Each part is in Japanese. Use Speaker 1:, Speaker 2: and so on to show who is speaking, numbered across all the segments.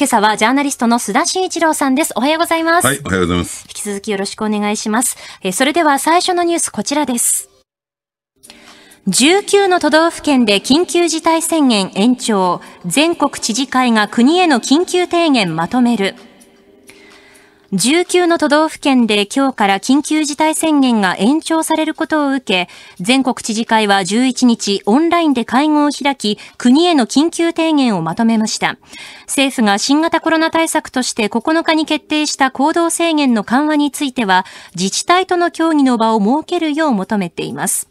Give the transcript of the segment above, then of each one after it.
Speaker 1: 今朝はジャーナリストの須田慎一郎さんです。おはようございます。はい、おはようございます。引き続きよろしくお願いします。えー、それでは最初のニュースこちらです。19の都道府県で緊急事態宣言延長、全国知事会が国への緊急提言まとめる。19の都道府県で今日から緊急事態宣言が延長されることを受け、全国知事会は11日オンラインで会合を開き、国への緊急提言をまとめました。政府が新型コロナ対策として9日に決定した行動制限の緩和については、自治体との協議の場を設けるよう求めています。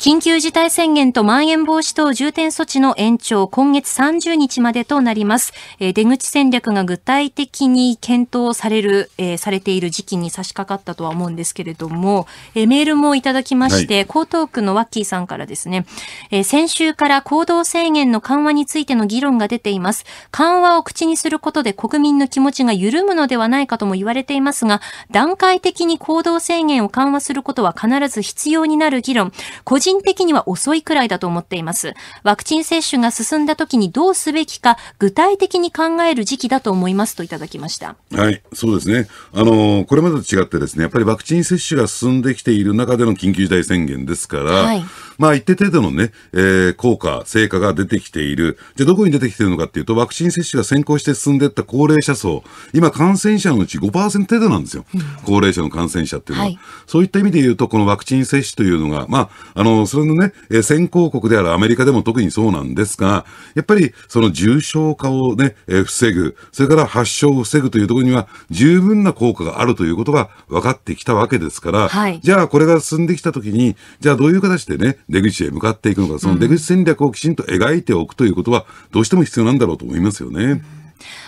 Speaker 1: 緊急事態宣言とまん延防止等重点措置の延長、今月30日までとなります。えー、出口戦略が具体的に検討される、えー、されている時期に差し掛かったとは思うんですけれども、えー、メールもいただきまして、はい、江東区のワッキーさんからですね、え先週から行動制限の緩和についての議論が出ています。緩和を口にすることで国民の気持ちが緩むのではないかとも言われていますが、段階的に行動制限を緩和することは必ず必要になる議論、個人人的には遅いくらいだと思っています。ワクチン接種が進んだ時にどうすべきか、具体的に考える時期だと思いますといただきました。
Speaker 2: はい、そうですね。あの、これまでと違ってですね、やっぱりワクチン接種が進んできている中での緊急事態宣言ですから、はい、まあ一定程度のね、えー、効果、成果が出てきている。じゃどこに出てきているのかっていうと、ワクチン接種が先行して進んでいった高齢者層、今感染者のうち5%程度なんですよ。うん、高齢者の感染者っていうのは、はい。そういった意味で言うと、このワクチン接種というのが、まあ、あの、それのね、えー、先行国であるアメリカでも特にそうなんですが、やっぱりその重症化をね、えー、防ぐ、それから発症を防ぐというところには十分な効果があるということが分かってきたわけですから、はい、じゃあこれが進んできたときに、じゃあどういう形でね、出口へ向かっていくのか、その出口戦略をきちんと描いておくということは、どうしても必要なんだろうと思いますよね。うん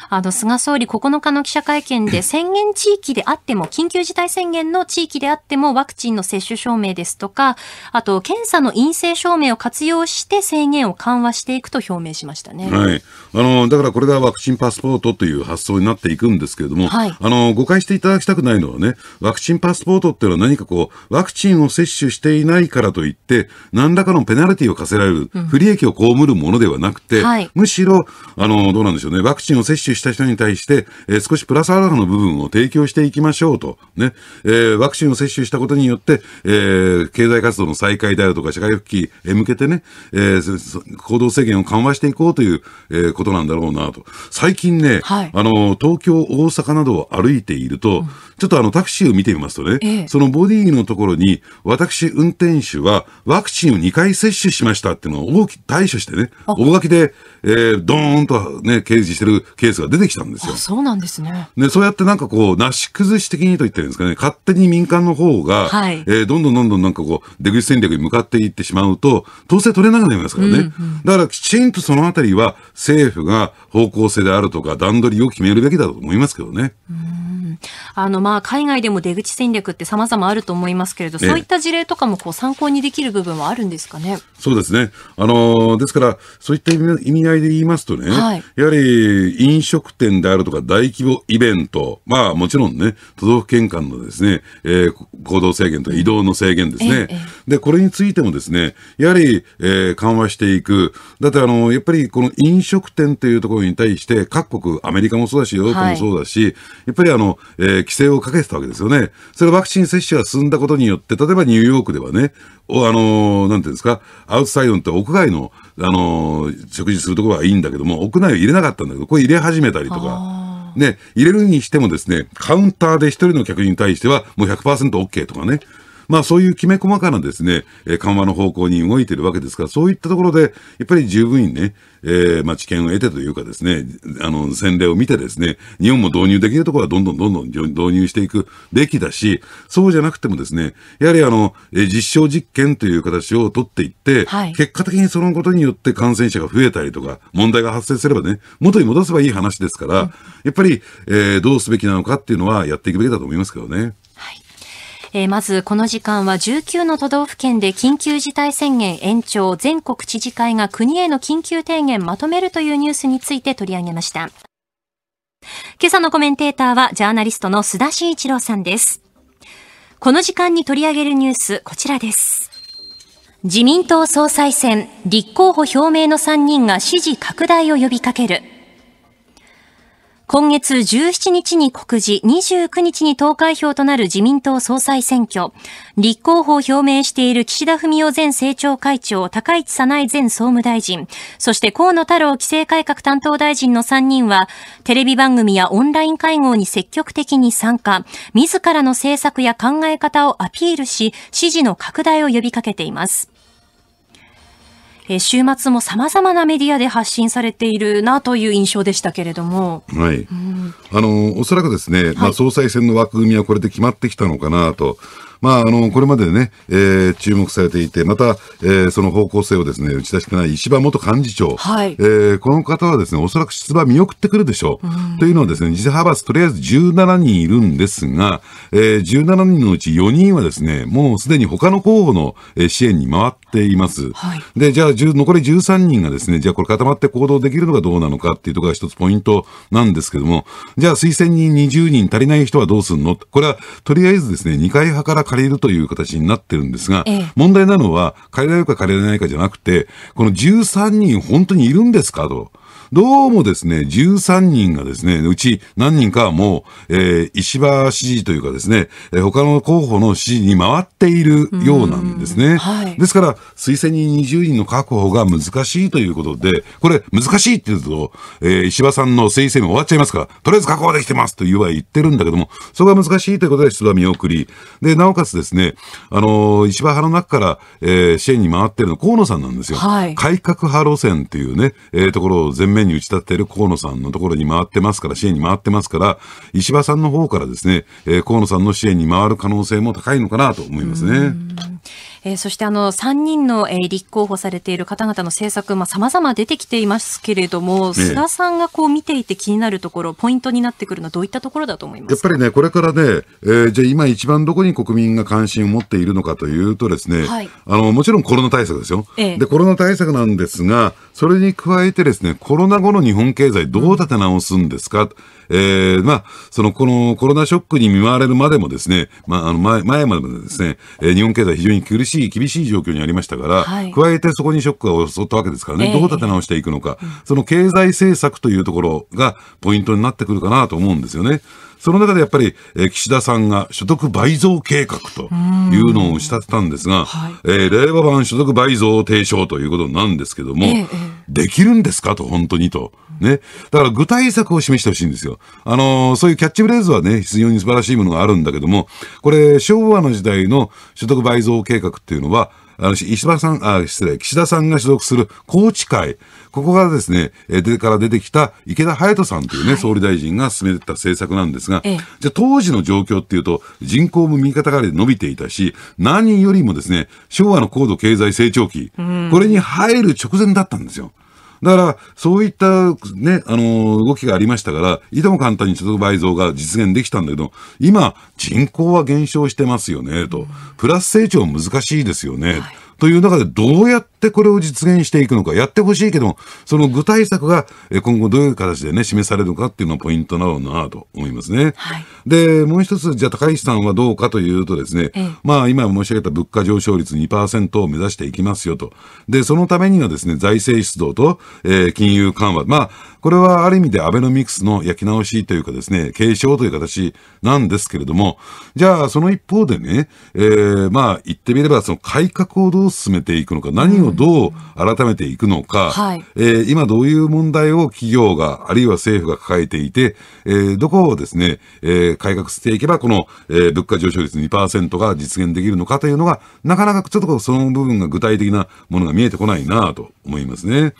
Speaker 1: あの、菅総理9日の記者会見で 宣言地域であっても、緊急事態宣言の地域であっても、ワクチンの接種証明ですとか、あと、検査の陰性証明を活用して制限を緩和していくと表明しましたね。は
Speaker 2: い。あの、だからこれがワクチンパスポートという発想になっていくんですけれども、はい、あの、誤解していただきたくないのはね、ワクチンパスポートっていうのは何かこう、ワクチンを接種していないからといって、何らかのペナルティを課せられる、不利益を被るものではなくて、はい、むしろ、あの、どうなんでしょうね、ワクチンの接種した人に対して、えー、少しプラスアルファの部分を提供していきましょうと、ね、えー、ワクチンを接種したことによって、えー、経済活動の再開であるとか、社会復帰へ向けてね、えー、行動制限を緩和していこうという、えー、ことなんだろうなと。最近ね、はい、あの、東京、大阪などを歩いていると、うんちょっとあのタクシーを見てみますとね、ええ、そのボディのところに、私、運転手はワクチンを2回接種しましたっていうのを大きく対処してね、大垣で、えー、ドーンとね、掲示してるケースが出てきたんですよ。そ
Speaker 1: うなんですね。
Speaker 2: で、そうやってなんかこう、なし崩し的にと言ってるんですかね、勝手に民間の方が、はい、えー、どんどんどんどんなんかこう、出口戦略に向かっていってしまうと、統制取れなくなりますからね。うんうん、だからきちんとそのあたりは政府が方向性であるとか段取りを決めるべきだと思いますけどね。
Speaker 1: あの、ままあ、海外でも出口戦略って様々あると思いますけれど、そういった事例とかもこう参考にできる部分はあるんですかね。
Speaker 2: そうですね。あのー、ですから、そういった意味合いで言いますとね、はい、やはり飲食店であるとか大規模イベント、まあもちろんね、都道府県間のですね、えー、行動制限とか移動の制限ですね。ええ、で、これについてもですね、やはり、えー、緩和していく。だってあのー、やっぱりこの飲食店というところに対して、各国、アメリカもそうだし、ヨーロッパもそうだし、はい、やっぱりあの、えー、規制ををかけてたわけですよね。それワクチン接種が進んだことによって、例えばニューヨークではね、おあのー、なんていうんですか、アウトサイドって屋外の、あのー、食事するところはいいんだけども、屋内を入れなかったんだけど、これ入れ始めたりとか。ね、入れるにしてもですね、カウンターで一人の客に対してはもう 100%OK とかね、まあそういうきめ細かなですね、え緩和の方向に動いているわけですから、そういったところで、やっぱり十分にね、えー、まあ知見を得てというかですね、あの、先例を見てですね、日本も導入できるところはどんどんどんどん導入していくべきだし、そうじゃなくてもですね、やはりあの、え実証実験という形を取っていって、はい、結果的にそのことによって感染者が増えたりとか、問題が発生すればね、元に戻せばいい話ですから、うん、やっぱり、えー、どうすべきなのかっていうのはやっていくべきだと思いますけどね。はい
Speaker 1: えー、まずこの時間は19の都道府県で緊急事態宣言延長、全国知事会が国への緊急提言まとめるというニュースについて取り上げました。今朝のコメンテーターはジャーナリストの須田慎一郎さんです。この時間に取り上げるニュース、こちらです。自民党総裁選、立候補表明の3人が支持拡大を呼びかける。今月17日に告示、29日に投開票となる自民党総裁選挙。立候補を表明している岸田文雄前政調会長、高市早苗前総務大臣、そして河野太郎規制改革担当大臣の3人は、テレビ番組やオンライン会合に積極的に参加、自らの政策や考え方をアピールし、支持の拡大を呼びかけています。え週末もさまざまなメディアで発信されているなという印象でしたけれども、
Speaker 2: はい、うん、あのおそらくですね、まあ、総裁選の枠組みはこれで決まってきたのかなと。まあ、あの、これまでね、えー、注目されていて、また、えー、その方向性をですね、打ち出してない石破元幹事長。はい、えー、この方はですね、おそらく出馬見送ってくるでしょう。うん、というのはですね、実派閥とりあえず17人いるんですが、えー、17人のうち4人はですね、もうすでに他の候補の支援に回っています。はい、で、じゃあ、残り13人がですね、じゃあこれ固まって行動できるのかどうなのかっていうところが一つポイントなんですけども、じゃあ推薦人20人足りない人はどうすんのこれは、とりあえずですね、二階派から借りるという形になってるんですが、ええ、問題なのは、借りられるか借りられないかじゃなくて、この13人本当にいるんですかと。どうもですね、13人がですね、うち何人かはもう、えー、石破支持というかですね、えー、他の候補の支持に回っているようなんですね。はい、ですから、推薦人20人の確保が難しいということで、これ、難しいって言うと、えー、石破さんの推薦も終わっちゃいますから、とりあえず確保できてますと言は言ってるんだけども、そこが難しいということで出馬見送り。で、なおかつですね、あのー、石破派の中から、えー、支援に回ってるの河野さんなんですよ。はい、改革派路線っていうね、えー、ところを全面面に打ち立てる河野さんのところに回ってますから、支援に回ってますから、石破さんの方からですね、えー、河野さんの支援に回る可能性も高いのかなと思いますね。
Speaker 1: えー、そしてあの3人の、えー、立候補されている方々の政策、まあ、様々出てきていますけれども、菅さんがこう見ていて気になるところ、ポイントになってくるのはどういったところだと思いますや
Speaker 2: っぱりね、これからね、えー、じゃあ今一番どこに国民が関心を持っているのかというとですね、はい、あのもちろんコロナ対策ですよ、ええ、で、コロナ対策なんですが、それに加えてですね、コロナ後の日本経済どう立て直すんですか、うん、えー、まあ、その、このコロナショックに見舞われるまでもですね、まあ、あの前、前までもですね、えー、日本経済非常に苦しいしい、厳しい状況にありましたから、はい、加えてそこにショックが襲ったわけですからね、えー、どう立て直していくのか、その経済政策というところがポイントになってくるかなと思うんですよね。その中でやっぱり、えー、岸田さんが所得倍増計画というのを仕立てたんですが、はい、えー、令和版所得倍増提唱ということなんですけども、ええ、できるんですかと、本当にと。ね。だから具体策を示してほしいんですよ。あのー、そういうキャッチフレーズはね、非常に素晴らしいものがあるんだけども、これ、昭和の時代の所得倍増計画っていうのは、あの、石破さん、あ、失礼、岸田さんが所属する高知会、ここがですね、えでから出てきた池田隼人さんというね、はい、総理大臣が進めてた政策なんですが、ええ、じゃ当時の状況っていうと、人口も右肩上がりで伸びていたし、何よりもですね、昭和の高度経済成長期、これに入る直前だったんですよ。だから、そういったね、あの、動きがありましたから、いとも簡単に所得倍増が実現できたんだけど、今、人口は減少してますよね、と。プラス成長難しいですよね。はいという中でどうやってってこれを実現していくのか、やってほしいけども、その具体策が今後どういう形でね、示されるのかっていうのがポイントなのかなと思いますね。はい、で、もう一つ、じゃあ高市さんはどうかというとですね、ええ、まあ今申し上げた物価上昇率2%を目指していきますよと。で、そのためにはですね、財政出動と、えー、金融緩和。まあ、これはある意味でアベノミクスの焼き直しというかですね、継承という形なんですけれども、じゃあその一方でね、えー、まあ言ってみればその改革をどう進めていくのか、何をどう改めていくのか、え今どういう問題を企業が、あるいは政府が抱えていて、えどこをですね、え改革していけば、この、え物価上昇率2%が実現できるのかというのが、なかなかちょっとその部分が具体的なものが見えてこないなと思いますね。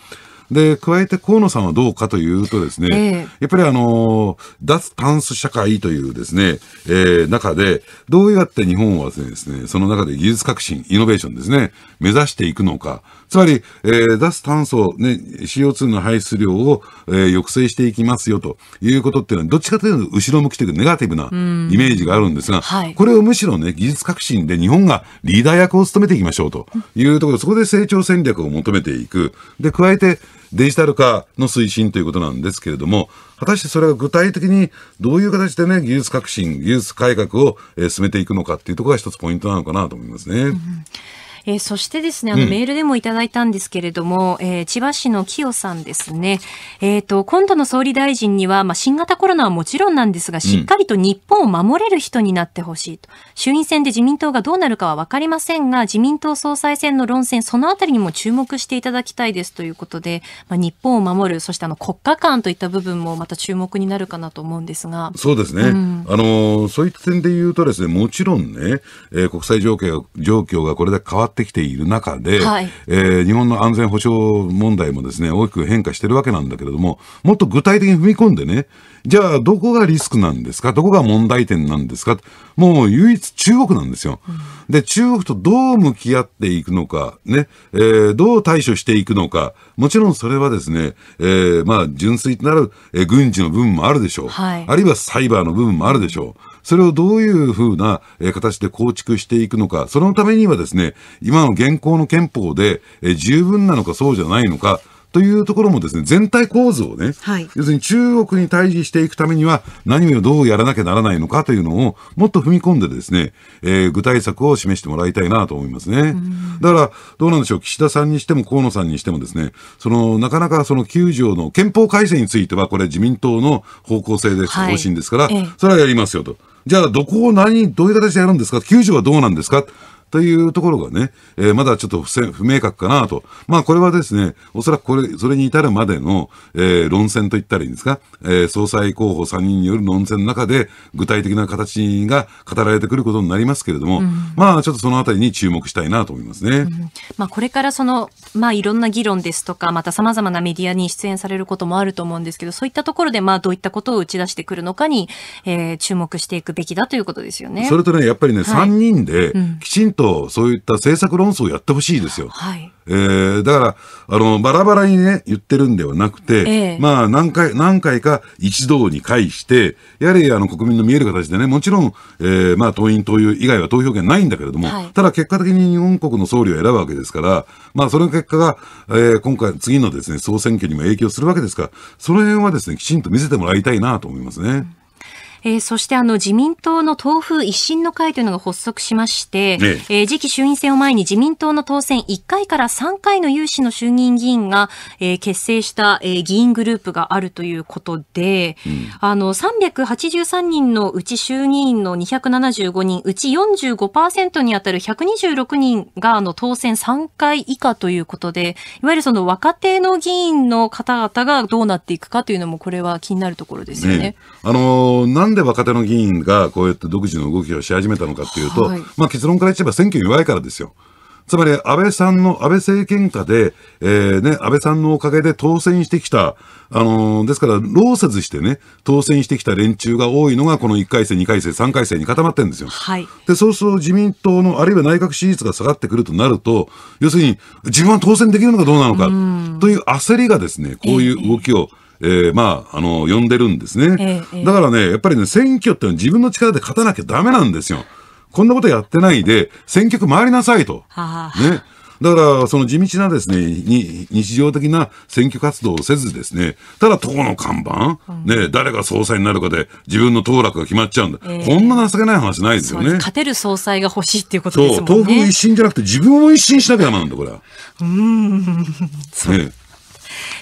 Speaker 2: で、加えて河野さんはどうかというとですね、えー、やっぱりあの、脱炭素社会というですね、えー、中で、どうやって日本はですね、その中で技術革新、イノベーションですね、目指していくのか、つまり、えー、脱炭素、ね、CO2 の排出量を、えー、抑制していきますよということっていうのは、どっちかというと後ろ向きというかネガティブなイメージがあるんですが、はい、これをむしろね、技術革新で日本がリーダー役を務めていきましょうというところ、そこで成長戦略を求めていく。で、加えて、デジタル化の推進ということなんですけれども、果たしてそれが具体的にどういう形でね、技術革新、技術改革を、えー、進めていくのかっていうところが一つポイントなのかなと思いますね。うん
Speaker 1: えー、そしてですね、あの、メールでもいただいたんですけれども、うん、えー、千葉市の清さんですね。えっ、ー、と、今度の総理大臣には、まあ、新型コロナはもちろんなんですが、しっかりと日本を守れる人になってほしいと。衆院選で自民党がどうなるかはわかりませんが、自民党総裁選の論戦、そのあたりにも注目していただきたいですということで、まあ、日本を守る、そしてあの、国家間といった部分もまた注目になるかなと思うんですが。そうですね。うん、
Speaker 2: あの、そういった点で言うとですね、もちろんね、えー、国際状況状況がこれで変わっってきている中で、はい、えー、日本の安全保障問題もですね、大きく変化してるわけなんだけれども、もっと具体的に踏み込んでね、じゃあどこがリスクなんですかどこが問題点なんですかもう唯一中国なんですよ。うん、で、中国とどう向き合っていくのか、ね、えー、どう対処していくのか、もちろんそれはですね、えー、まあ、純粋となる、えー、軍事の部分もあるでしょう。はい、あるいはサイバーの部分もあるでしょう。それをどういうふうな形で構築していくのか、そのためにはですね、今の現行の憲法で十分なのかそうじゃないのか、というところもですね、全体構図をね、はい、要するに中国に対峙していくためには何をどうやらなきゃならないのかというのをもっと踏み込んでですね、えー、具体策を示してもらいたいなと思いますね。だから、どうなんでしょう、岸田さんにしても河野さんにしてもですね、その、なかなかその9条の憲法改正については、これ自民党の方向性です、はい、方針ですから、ええ、それはやりますよと。じゃあどこを何、どういう形でやるんですか救助はどうなんですかというところがね、えー、まだちょっと不明確かなと。まあこれはですね、おそらくこれ、それに至るまでの、えー、論戦と言ったらいいんですか、えー、総裁候補3人による論戦の中で具体的な形が語られてくることになりますけれども、うん、まあちょっとそのあたりに注目したいなと思いますね。うん、
Speaker 1: まあこれからその、まあいろんな議論ですとか、また様々なメディアに出演されることもあると思うんですけど、そういったところでまあどういったことを打ち出してくるのかに、えー、注目していくべきだということですよね。それとね、
Speaker 2: やっぱりね、はい、3人できちんととそういった政策論争をやってほしいですよ。はい、えー、だから、あの、バラバラにね、言ってるんではなくて、えまあ、何回、何回か一堂に会して、やはり、あの、国民の見える形でね、もちろん、えー、まあ、党員、党友以外は投票権ないんだけれども、はい、ただ結果的に日本国の総理を選ぶわけですから、まあ、その結果が、えー、今回、次のですね、総選挙にも影響するわけですから、その辺はですね、きちんと見せてもらいたいなと思いますね。うん
Speaker 1: えー、そしてあの自民党の党風一新の会というのが発足しまして、ね、えー、次期衆院選を前に自民党の当選1回から3回の有志の衆議院議員が、えー、結成した、えー、議員グループがあるということで、うん、あの383人のうち衆議院の275人、うち45%に当たる126人があの当選3回以下ということで、いわゆるその若手の議員の方々がどうなっていくかというのも、これは気になるところですよね。ね
Speaker 2: あのー、なんで若手の議員がこうやって独自の動きをし始めたのかっていうと、はい、まあ結論から言えば選挙弱いからですよ。つまり安倍さんの、安倍政権下で、えーね、安倍さんのおかげで当選してきた、あのー、ですから、労せずしてね、当選してきた連中が多いのが、この1回戦、2回戦、3回戦に固まってるんですよ。はい。で、そうすると自民党の、あるいは内閣支持率が下がってくるとなると、要するに、自分は当選できるのかどうなのか、という焦りがですね、こういう動きを、えーえー、まあ、あの、呼んでるんですね。だからね、やっぱりね、選挙ってのは自分の力で勝たなきゃダメなんですよ。こんなことやってないで、選挙区回りなさいと。ね。だから、その地道なですね、に、日常的な選挙活動をせずですね、ただ党の看板、ね、誰が総裁になるかで自分の当落が決まっちゃうんだ。こんな情けない話ないですよね。勝
Speaker 1: てる総裁が欲しいっていうことですよね。そう、東風一新
Speaker 2: じゃなくて自分を一新しなきゃだめなんだ、これは。
Speaker 1: うん、ね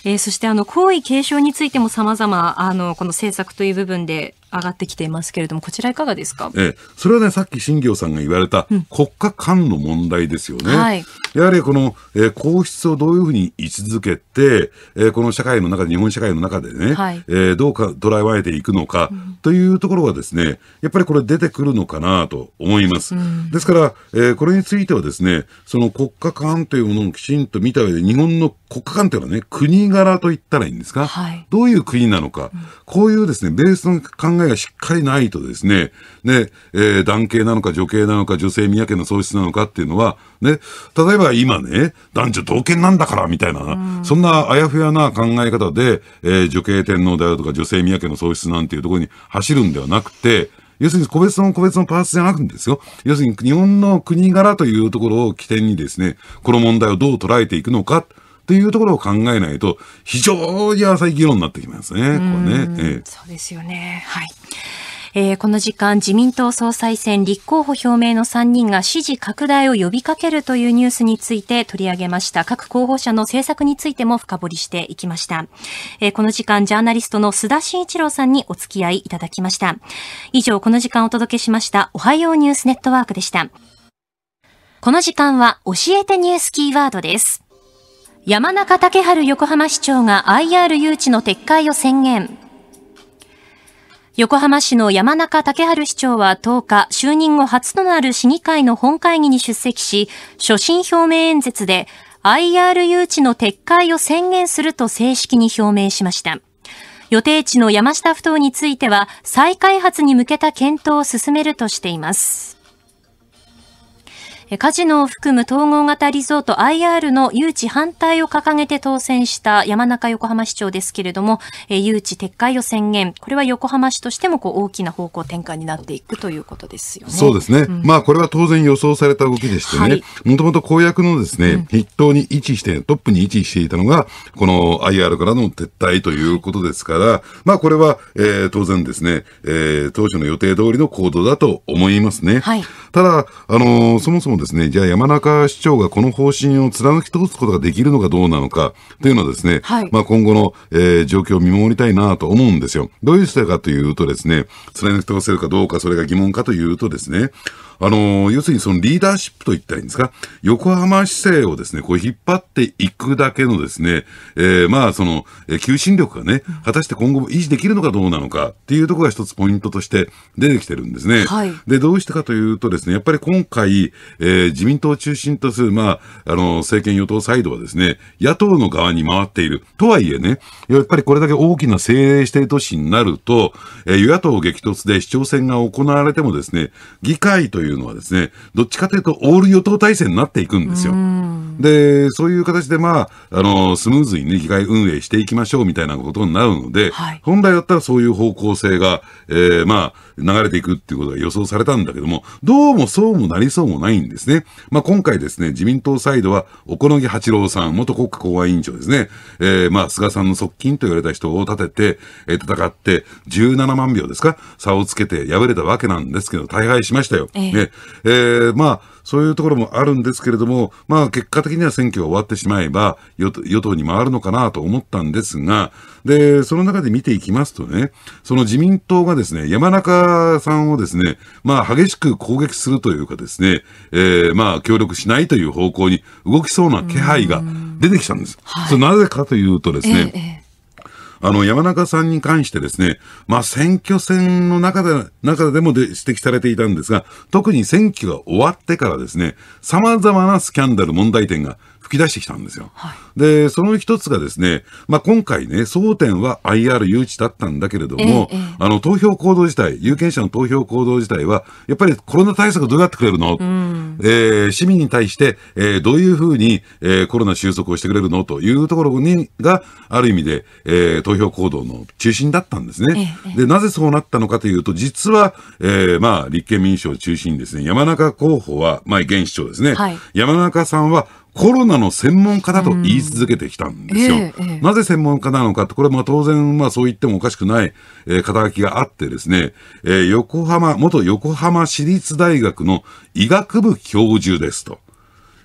Speaker 1: えー、そしてあの皇位継承についても様々あのこの政策という部分で上がってきていますけれども、こちらいかがですか
Speaker 2: ええ、それはね、さっき新行さんが言われた国家間の問題ですよね。うんはい、やはりこの、えー、皇室をどういうふうに位置づけて、えー、この社会の中で、日本社会の中でね、はい、えー、どうか捉えていくのかというところはですね、やっぱりこれ出てくるのかなと思います。うん、ですから、えー、これについてはですね、その国家間というものをきちんと見た上で、日本の国家間というのはね、国柄と言ったらいいんですか、はい、どういう国なのか、うん、こういうですね、ベースの考ええがしっかりないとですね、ね、えー、男系なのか女系なのか女性宮家の喪失なのかっていうのは、ね、例えば今ね、男女同権なんだからみたいな、そんなあやふやな考え方で、えー、女系天皇だよとか女性宮家の喪失なんていうところに走るんではなくて、要するに個別の個別のパーツじゃなくんですよ。要するに日本の国柄というところを起点にですね、この問題をどう捉えていくのか、っていうところを考えないと、非常に浅い議論になってきますね、こね。
Speaker 1: ええ、そうですよね。はい。えー、この時間、自民党総裁選立候補表明の3人が支持拡大を呼びかけるというニュースについて取り上げました。各候補者の政策についても深掘りしていきました。えー、この時間、ジャーナリストの須田慎一郎さんにお付き合いいただきました。以上、この時間お届けしました。おはようニュースネットワークでした。この時間は教えてニュースキーワードです。山中竹春横浜市長が IR 誘致の撤回を宣言。横浜市の山中竹春市長は10日、就任後初となる市議会の本会議に出席し、所信表明演説で IR 誘致の撤回を宣言すると正式に表明しました。予定地の山下ふ頭については、再開発に向けた検討を進めるとしています。カジノを含む統合型リゾート IR の誘致反対を掲げて当選した山中横浜市長ですけれども、誘致撤回を宣言、これは横浜市としてもこう大きな方向転換になっていくということですよね。そうですね。う
Speaker 2: ん、まあこれは当然予想された動きでしてね、もともと公約のですね、筆頭に位置して、トップに位置していたのが、この IR からの撤退ということですから、まあこれは、えー、当然ですね、えー、当初の予定通りの行動だと思いますね。はい、ただ、あのー、そもそもですね、じゃあ山中市長がこの方針を貫き通すことができるのかどうなのかというのはですね、はい、まあ今後の、えー、状況を見守りたいなと思うんですよ。どういう人かというとですね、貫き通せるかどうか、それが疑問かというとですね、あの、要するにそのリーダーシップと言ったらいいんですか、横浜市政をですね、こう引っ張っていくだけのですね、えー、まあその、えー、求心力がね、果たして今後も維持できるのかどうなのかっていうところが一つポイントとして出てきてるんですね。はい、で、どうしてかというとですね、やっぱり今回、えー、自民党を中心とする、まあ、あの、政権与党サイドはですね、野党の側に回っている。とはいえね、やっぱりこれだけ大きな政令指定都市になると、えー、与野党激突で市長選が行われてもですね、議会といういうのはですね、どっちかというとオール与党体制になっていくんですよ。で、そういう形でまあ、あの、スムーズにね、議会運営していきましょうみたいなことになるので、はい、本来だったらそういう方向性が、えー、まあ、流れていくっていうことが予想されたんだけども、どうもそうもなりそうもないんですね。まあ、今回ですね、自民党サイドは、小此木八郎さん、元国家公安委員長ですね、えー、まあ、菅さんの側近と言われた人を立てて、えー、戦って、17万票ですか、差をつけて敗れたわけなんですけど、大敗しましたよ。えー、ねええー、まあ、そういうところもあるんですけれども、まあ、結果的には選挙が終わってしまえば、与党に回るのかなと思ったんですが、で、その中で見ていきますとね、その自民党がですね、山中さんをですね、まあ、激しく攻撃するというかですね、えー、まあ、協力しないという方向に動きそうな気配が出てきたんです。はい、それなぜかというとですね、えーえーあの、山中さんに関してですね、まあ、選挙戦の中で、中でもで指摘されていたんですが、特に選挙が終わってからですね、様々なスキャンダル問題点が吹き出してきたんですよ。はい、で、その一つがですね、まあ、今回ね、争点は IR 誘致だったんだけれども、ええ、あの、投票行動自体、有権者の投票行動自体は、やっぱりコロナ対策どうやってくれるの、うん、えー、市民に対して、えー、どういうふうに、えー、コロナ収束をしてくれるのというところに、が、ある意味で、えー、投票行動の中心だったんですね。え、で、なぜそうなったのかというと、実は、えー、まあ、立憲民主を中心にですね、山中候補は、まあ、現市長ですね、はい、山中さんは、コロナの専門家だと言い続けてきたんですよ。うんえー、なぜ専門家なのかって、これまあ当然、まあそう言ってもおかしくない、えー、肩書きがあってですね、えー、横浜、元横浜市立大学の医学部教授ですと。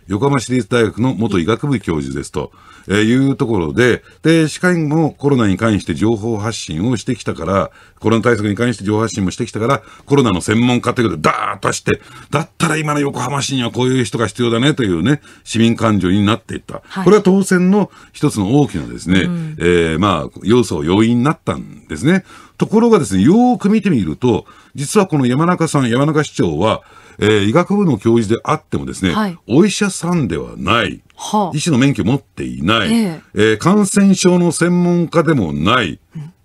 Speaker 2: 横浜市立大学の元医学部教授ですと、えー、いうところで、で、歯科医もコロナに関して情報発信をしてきたから、コロナ対策に関して情報発信もしてきたから、コロナの専門家ということで、ダーッとして、だったら今の横浜市にはこういう人が必要だねというね、市民感情になっていった。はい、これは当選の一つの大きなですね、うん、えー、まあ、要素、要因になったんですね。ところがですね、よーく見てみると、実はこの山中さん、山中市長は、えー、医学部の教授であってもですね、はい、お医者さんではない、はあ、医師の免許持っていない、えー、えー、感染症の専門家でもない、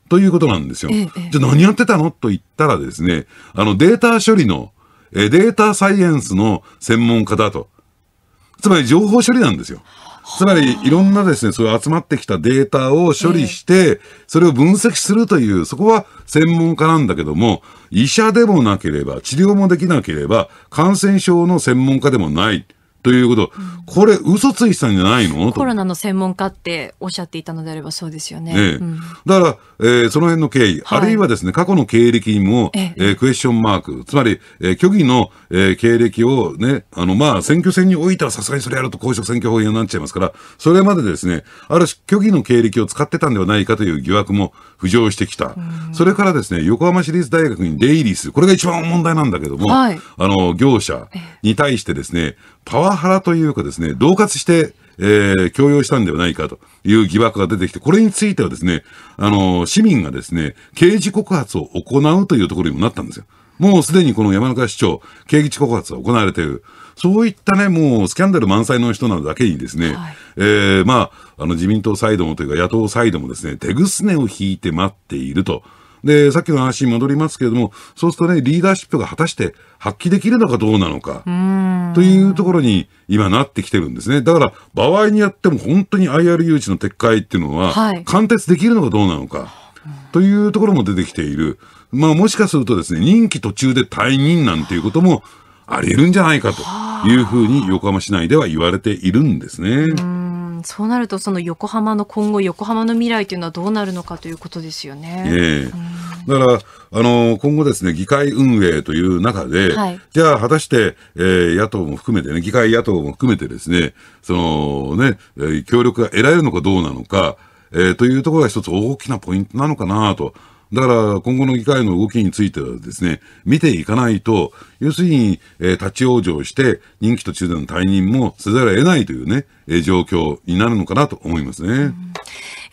Speaker 2: ということなんですよ。じゃあ何やってたのと言ったらですね、あのデータ処理の、えデータサイエンスの専門家だと。つまり情報処理なんですよ。つまり、いろんなですね、そういう集まってきたデータを処理して、それを分析するという、そこは専門家なんだけども、医者でもなければ、治療もできなければ、感染症の専門家でもない。ということ、うん、これ、嘘ついてたんじゃないのコロ
Speaker 1: ナの専門家っておっしゃっていたのであればそうですよね。ええうん、
Speaker 2: だから、えー、その辺の経緯、はい、あるいはですね、過去の経歴にも、ええー、クエスチョンマーク、つまり、えー、虚偽の、えー、経歴をね、あの、まあ、選挙戦においたらさすがにそれやると公職選挙法違反になっちゃいますから、それまでですね、ある種虚偽の経歴を使ってたんではないかという疑惑も浮上してきた。うん、それからですね、横浜市立大学に出入りする。これが一番問題なんだけども、はい、あの、業者に対してですね、パワハラというかですね、恫喝して、えー、強要したんではないかという疑惑が出てきて、これについてはですね、あのー、市民がですね、刑事告発を行うというところにもなったんですよ。もうすでにこの山中市長、刑事告発が行われている。そういったね、もうスキャンダル満載の人なだけにですね、はい、えー、まあ、あの自民党サイドもというか野党サイドもですね、手ぐすねを引いて待っていると。で、さっきの話に戻りますけれども、そうするとね、リーダーシップが果たして発揮できるのかどうなのか、というところに今なってきてるんですね。だから、場合によっても本当に IR 誘致の撤回っていうのは、貫徹できるのかどうなのか、というところも出てきている。まあ、もしかするとですね、任期途中で退任なんていうこともあり得るんじゃないかというふうに横浜市内では言われているんですね。、
Speaker 1: そうなると、その横浜の今後、横浜の未来というのはどうなるのかということですよね。え
Speaker 2: ー、だから、あの、今後ですね、議会運営という中で、はい、じゃあ、果たして、えー、野党も含めてね、議会野党も含めてですね、そのね、え協力が得られるのかどうなのか、えー、というところが一つ大きなポイントなのかなと。だから今後の議会の動きについてはですね、見ていかないと、要するに、えー、立ち往生して、任期途中での退任もせざるを得ないというね、えー、状況になるのかなと思いますね。うん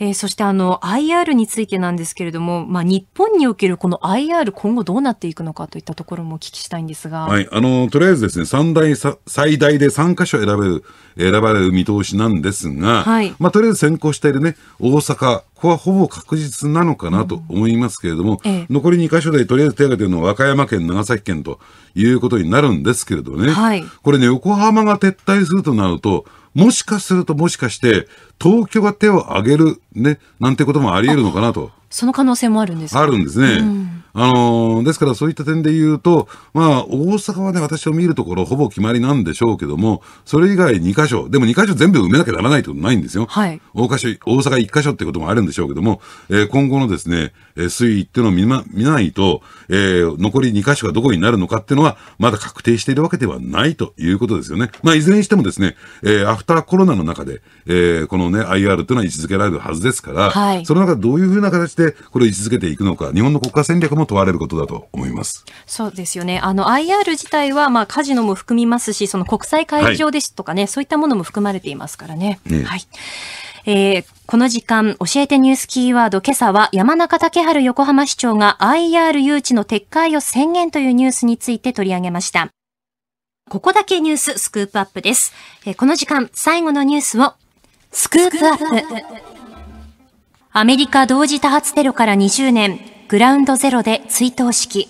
Speaker 1: えー、そしてあの IR についてなんですけれども、まあ、日本におけるこの IR、今後どうなっていくのかといったところもお聞きしたいんですが、はい、
Speaker 2: あのとりあえずですね3大最大で3箇所選べる選ばれる見通しなんですが、はいまあ、とりあえず先行している、ね、大阪、ここはほぼ確実なのかなと思いますけれども、うんええ、残り2箇所でとりあえず手が挙げてるのは和歌山県、長崎県ということになるんですけれどね、はい、これね、横浜が撤退するとなると、もしかするともしかして、東京が手を挙げる、ね、なんてこともあり得るのかなと。
Speaker 1: その可能性もあるんですあるんですね。うん、
Speaker 2: あのー、ですからそういった点で言うと、まあ、大阪はね、私を見るところ、ほぼ決まりなんでしょうけども、それ以外2箇所、でも2箇所全部埋めなきゃならないってことないんですよ。はい。大箇所、大阪1箇所ってこともあるんでしょうけども、えー、今後のですね、えー、推移っていうのを見,、ま、見ないと、えー、残り2箇所がどこになるのかっていうのは、まだ確定しているわけではないということですよね。まあ、いずれにしてもですね、えー、アフターコロナの中で、えー、このね、IR っていうのは位置づけられるはずですから、はい。その中でどういうふうな形してこれを位置づけていくのか、日本の国家戦略も問われることだと思います。
Speaker 1: そうですよね。あの IR 自体はまあカジノも含みますし、その国際会議場ですとかね、はい、そういったものも含まれていますからね。ねはい。えー、この時間、教えてニュースキーワード、今朝は山中竹春横浜市長が IR 誘致の撤回を宣言というニュースについて取り上げました。ここだけニューススクープアップです。えー、この時間、最後のニュースを、スクープアップ。アメリカ同時多発テロから20年、グラウンドゼロで追悼式。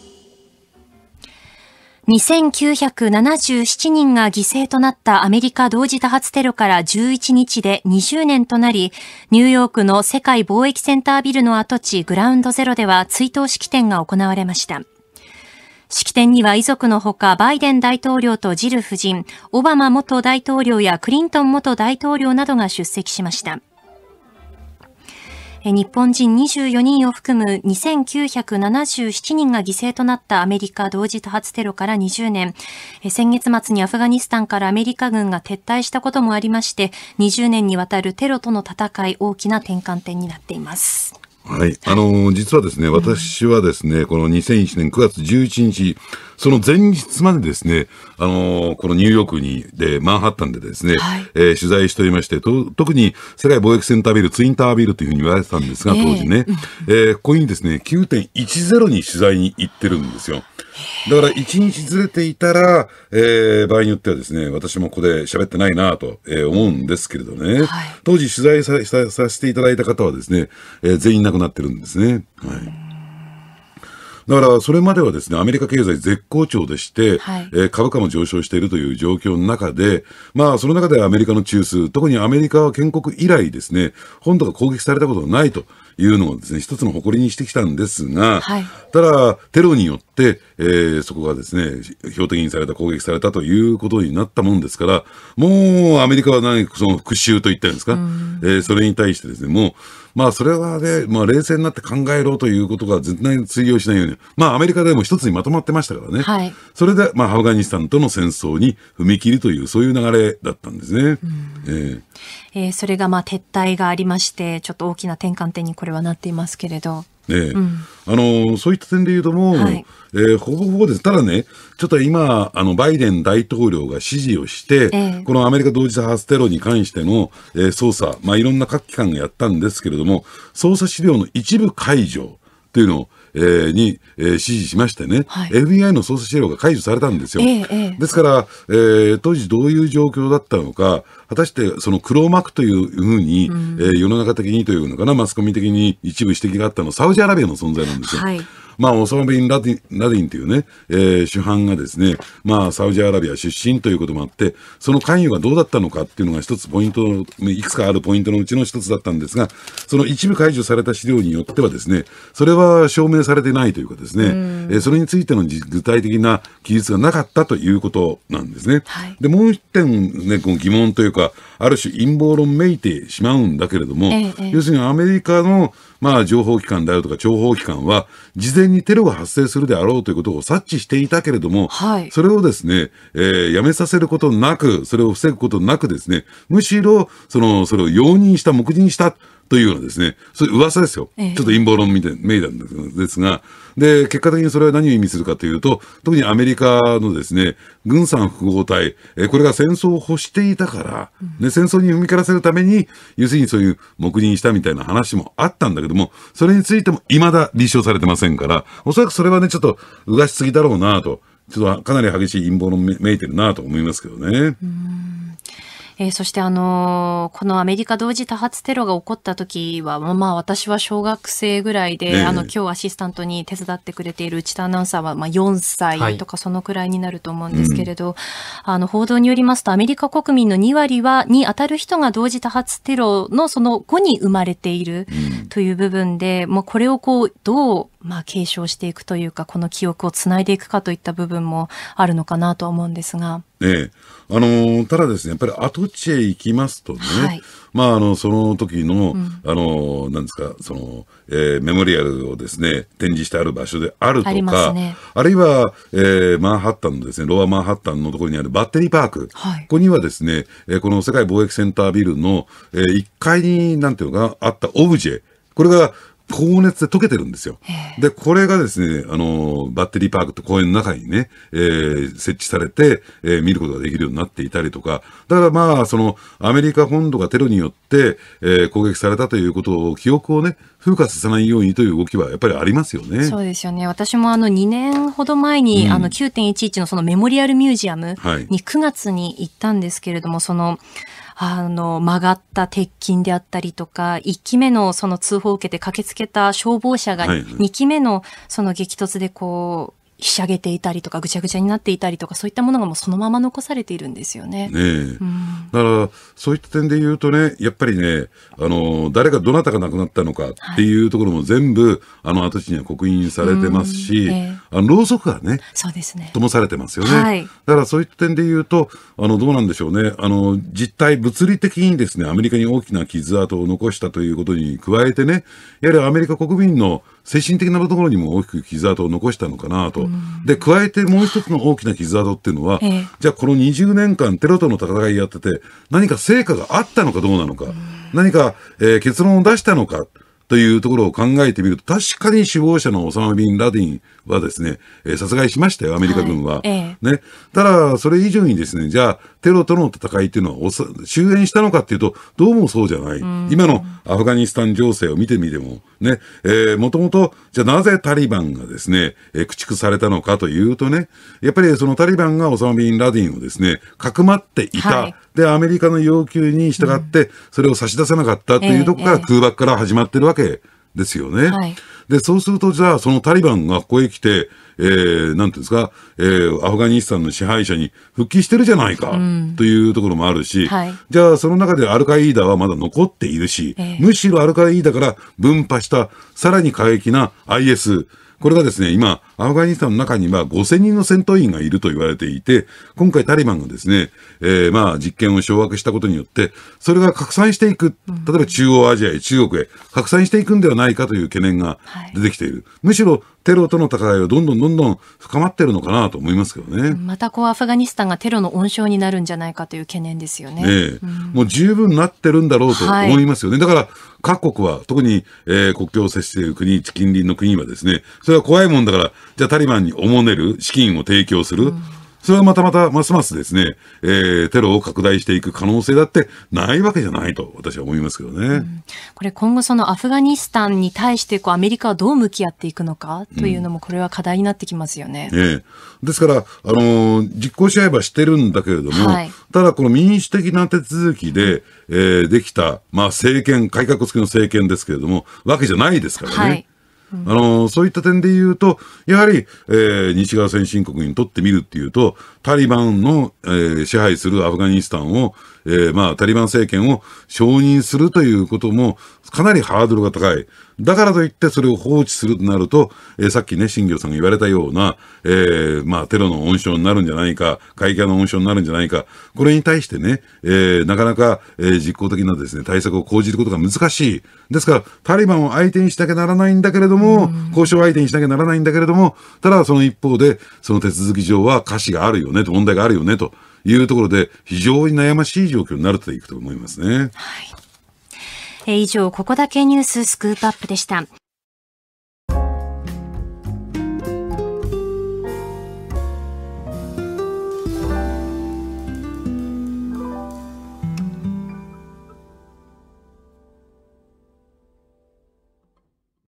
Speaker 1: 2977人が犠牲となったアメリカ同時多発テロから11日で20年となり、ニューヨークの世界貿易センタービルの跡地グラウンドゼロでは追悼式典が行われました。式典には遺族のほかバイデン大統領とジル夫人、オバマ元大統領やクリントン元大統領などが出席しました。日本人24人を含む2977人が犠牲となったアメリカ同時多発テロから20年。先月末にアフガニスタンからアメリカ軍が撤退したこともありまして、20年にわたるテロとの戦い、大きな転換点になっています。
Speaker 2: はい、あのー、実はですね、私はですね、この2001年9月11日、その前日までですね、あのー、このニューヨークに、で、マンハッタンでですね、はい、えー、取材しておりまして、と特に世界貿易センタービル、ツインタービルというふうに言われてたんですが、当時ね、えー、えー、ここにですね、9.10に取材に行ってるんですよ。だから1日ずれていたら、えー、場合によってはですね、私もここで喋ってないなと、えー、思うんですけれどね、はい、当時取材ささせていただいた方はですね、えー、全員亡くなってるんですね。はいだからそれまではですね、アメリカ経済絶好調でして、はい、えー、株価も上昇しているという状況の中で、まあその中でアメリカの中枢、特にアメリカは建国以来ですね、本土が攻撃されたことがないと。いうのをですね、一つの誇りにしてきたんですが、はい、ただ、テロによって、えー、そこがですね、標的にされた、攻撃されたということになったもんですから、もうアメリカは何その復讐と言ったんですか、えー、それに対してですね、もう、まあ、それはね、まあ、冷静になって考えろということが絶対に通用しないように、まあ、アメリカでも一つにまとまってましたからね。はい、それで、まあ、アフガニスタンとの戦争に踏み切るという、そういう流れだったんですね。えー、
Speaker 1: えー、それが、まあ、撤退がありまして、ちょっと大きな転換点にこれはなっていますけれど。
Speaker 2: ねうん、あのそういった点で言うともう、はい、えー、ほぼほぼです。ただね、ちょっと今、あの、バイデン大統領が指示をして、えー、このアメリカ同時多発テロに関しての、えー、捜査、まあ、いろんな各機関がやったんですけれども、捜査資料の一部解除というのを、えー、に、えー、指示しましてね、はい、FBI の捜査資料が解除されたんですよ。えー、ですから、えー、当時どういう状況だったのか、果たしてその黒幕というふうに、うん、えー、世の中的にというのかな、マスコミ的に一部指摘があったのサウジアラビアの存在なんですよ。はいまあ、オサマ・ビンラディン・ラディンというね、えー、主犯がですね、まあ、サウジアラビア出身ということもあって、その関与がどうだったのかっていうのが一つポイント、いくつかあるポイントのうちの一つだったんですが、その一部解除された資料によってはですね、それは証明されてないというかですね、えー、それについての具体的な記述がなかったということなんですね。はい、で、もう一点ね、この疑問というか、ある種陰謀論めいてしまうんだけれども、ええ、要するにアメリカのまあ、情報機関だよとか、情報機関は、事前にテロが発生するであろうということを察知していたけれども、はい、それをですね、えー、やめさせることなく、それを防ぐことなくですね、むしろ、その、それを容認した、黙認した、というようなですね、そういう噂ですよ。ちょっと陰謀論みたいな、いなんですが、で、結果的にそれは何を意味するかというと、特にアメリカのですね、軍産複合体、えこれが戦争を欲していたから、ね、戦争に踏みからせるために、要するにそういう黙認したみたいな話もあったんだけども、それについても未だ立証されてませんから、おそらくそれはね、ちょっと、うがしすぎだろうなと、ちょっとかなり激しい陰謀論めいてるなと思いますけどね。うん
Speaker 1: えー、そしてあのー、このアメリカ同時多発テロが起こった時は、まあ私は小学生ぐらいで、あの、今日アシスタントに手伝ってくれている内田アナウンサーは、まあ4歳とかそのくらいになると思うんですけれど、はいうん、あの、報道によりますと、アメリカ国民の2割は、に当たる人が同時多発テロのその後に生まれているという部分で、もうんまあ、これをこう、どう、まあ、継承していくというか、この記憶をつないでいくかといった部分もあるのかなと思うんですが。
Speaker 2: えあのただですね、やっぱり跡地へ行きますとね、はい、まあ、あの、その時の、うん、あの、なんですか、その、えー、メモリアルをですね、展示してある場所であるとか、あ、ね,、るいは、えー、マンハッタンのですね、ロアマンハッタンのところにあるバッテリーパーク、はい、ここにはですね、えー、この世界貿易センタービルの、えー、1階に、なんていうのかあったオブジェ、これが高熱で溶けてるんですよ。で、これがですね、あの、バッテリーパークって公園の中にね、えー、設置されて、えー、見ることができるようになっていたりとか、だからまあ、その、アメリカ本土がテロによって、えー、攻撃されたということを、記憶をね、風化させないようにという動きはやっぱりありますよね。そう
Speaker 1: ですよね。私もあの2年ほど前に、うん、あの9.11のそのメモリアルミュージアムに9月に行ったんですけれども、その、あの、曲がった鉄筋であったりとか、1機目のその通報を受けて駆けつけた消防車が、2機目のその激突でこう、ひしゃげていたりとかぐちゃぐちゃになっていたりとかそういったものがもうそのまま残されているんですよね。ね
Speaker 2: え、うん、だからそういった点で言うとねやっぱりねあの誰がどなたが亡くなったのかっていうところも全部、はい、あの跡地には刻印されてますし、うんえー、あのろうそくがねそうですね灯されてますよね、はい、だからそういった点で言うとあのどうなんでしょうねあの実態物理的にですねアメリカに大きな傷跡を残したということに加えてねやはりアメリカ国民の精神的なところにも大きく傷跡を残したのかなと。で、加えてもう一つの大きな傷跡っていうのは、じゃあこの20年間テロとの戦いやってて、何か成果があったのかどうなのか、何か、えー、結論を出したのか、というところを考えてみると、確かに死亡者のオサマ・ビン・ラディンはですね、えー、殺害しましたよ、アメリカ軍は。はいね、ただ、それ以上にですね、じゃあ、テロとの戦いっていうのは終焉したのかっていうと、どうもそうじゃない。今のアフガニスタン情勢を見てみても、ね、えもともと、じゃあなぜタリバンがですね、えー、駆逐されたのかというとね、やっぱりそのタリバンがオサマ・ビン・ラディンをですね、かくまっていた、はいで、アメリカの要求に従って、それを差し出せなかったというとこから空爆から始まってるわけですよね。で、そうすると、じゃあ、そのタリバンがここへ来て、えー、なんていうんですか、えー、アフガニスタンの支配者に復帰してるじゃないか、というところもあるし、うんはい、じゃあ、その中でアルカイーダはまだ残っているし、えー、むしろアルカイーダから分派した、さらに過激な IS、これがですね、今、アフガニスタンの中には5000人の戦闘員がいると言われていて、今回タリバンがですね、えー、まあ実験を掌握したことによって、それが拡散していく、例えば中央アジアへ、中国へ、拡散していくんではないかという懸念が出てきている。はい、むしろテロとの戦いはどんどんどんどん深まってるのかなと思いますけどね。
Speaker 1: またこうアフガニスタンがテロの温床になるんじゃないかという懸念ですよね。ねうん、
Speaker 2: もう十分なってるんだろうと思いますよね。はい、だから各国は、特に、えー、国境を接している国、近隣の国はですね、それは怖いもんだから、じゃあタリバンにおもねる、資金を提供する。うんそれはまたまたますますですね、えー、テロを拡大していく可能性だってないわけじゃないと私は思いますけどね。うん、
Speaker 1: これ今後そのアフガニスタンに対してこうアメリカはどう向き合っていくのかというのもこれは課題になってきますよね。
Speaker 2: うん、ですから、あのー、実行し合えばしてるんだけれども、はい、ただこの民主的な手続きで、えー、できた、まあ、政権、改革付きの政権ですけれども、わけじゃないですからね。はいあのそういった点で言うと、やはり、えー、西側先進国にとってみるっていうと、タリバンの、えー、支配するアフガニスタンを、えー、まあ、タリバン政権を承認するということも、かなりハードルが高い。だからといって、それを放置するとなると、えー、さっきね、新庄さんが言われたような、えー、まあ、テロの温床になるんじゃないか、会見の温床になるんじゃないか、これに対してね、えー、なかなか、えー、実効的なですね、対策を講じることが難しい。ですから、タリバンを相手にしなきゃならないんだけれども、交渉相手にしなきゃならないんだけれども、ただ、その一方で、その手続き上は瑕疵があるよねと、問題があるよねと。いうところで、非常に悩ましい状況になるといくと思いますね。
Speaker 1: はい、以上、ここだけニューススクープアップでした。